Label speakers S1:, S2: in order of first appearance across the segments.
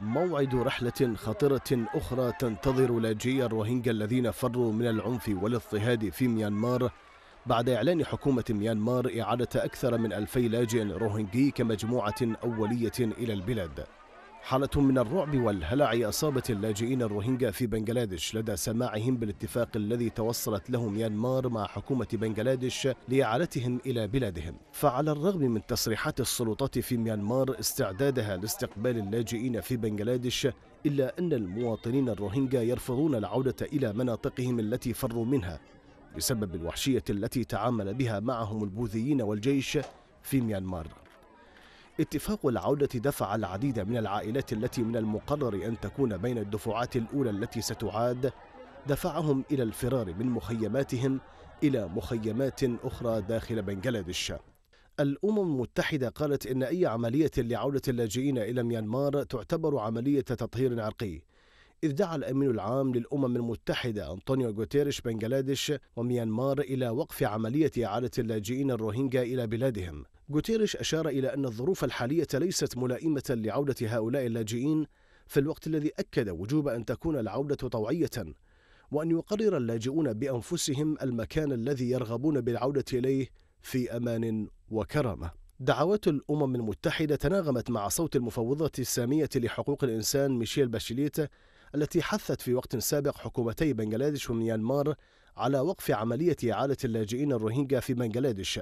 S1: موعد رحلة خطرة أخرى تنتظر لاجئي الروهينجا الذين فروا من العنف والاضطهاد في ميانمار بعد إعلان حكومة ميانمار إعادة أكثر من ألفي لاجئ روهينجي كمجموعة أولية إلى البلاد حالة من الرعب والهلع أصابت اللاجئين الروهينجا في بنغلاديش لدى سماعهم بالاتفاق الذي توصلت له ميانمار مع حكومة بنغلاديش لإعادتهم إلى بلادهم فعلى الرغم من تصريحات السلطات في ميانمار استعدادها لاستقبال اللاجئين في بنغلاديش إلا أن المواطنين الروهينجا يرفضون العودة إلى مناطقهم التي فروا منها بسبب الوحشية التي تعامل بها معهم البوذيين والجيش في ميانمار اتفاق العودة دفع العديد من العائلات التي من المقرر أن تكون بين الدفعات الأولى التي ستعاد دفعهم إلى الفرار من مخيماتهم إلى مخيمات أخرى داخل بنغلاديش الأمم المتحدة قالت إن أي عملية لعودة اللاجئين إلى ميانمار تعتبر عملية تطهير عرقي إذ دعا الأمين العام للأمم المتحدة أنطونيو غوتيريش بنغلاديش وميانمار إلى وقف عملية إعادة اللاجئين الروهينجا إلى بلادهم غوتيريش أشار إلى أن الظروف الحالية ليست ملائمة لعودة هؤلاء اللاجئين في الوقت الذي أكد وجوب أن تكون العودة طوعية وأن يقرر اللاجئون بأنفسهم المكان الذي يرغبون بالعودة إليه في أمان وكرامة دعوات الأمم المتحدة تناغمت مع صوت المفوضة السامية لحقوق الإنسان ميشيل باشيليت التي حثت في وقت سابق حكومتي بنغلاديش وميانمار على وقف عملية إعادة اللاجئين الروهينجا في بنغلاديش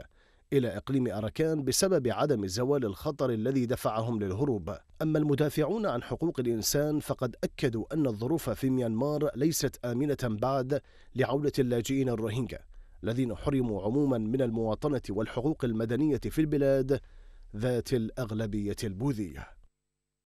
S1: إلى إقليم أركان بسبب عدم زوال الخطر الذي دفعهم للهروب أما المدافعون عن حقوق الإنسان فقد أكدوا أن الظروف في ميانمار ليست آمنة بعد لعودة اللاجئين الروهينجا الذين حرموا عموما من المواطنة والحقوق المدنية في البلاد ذات الأغلبية البوذية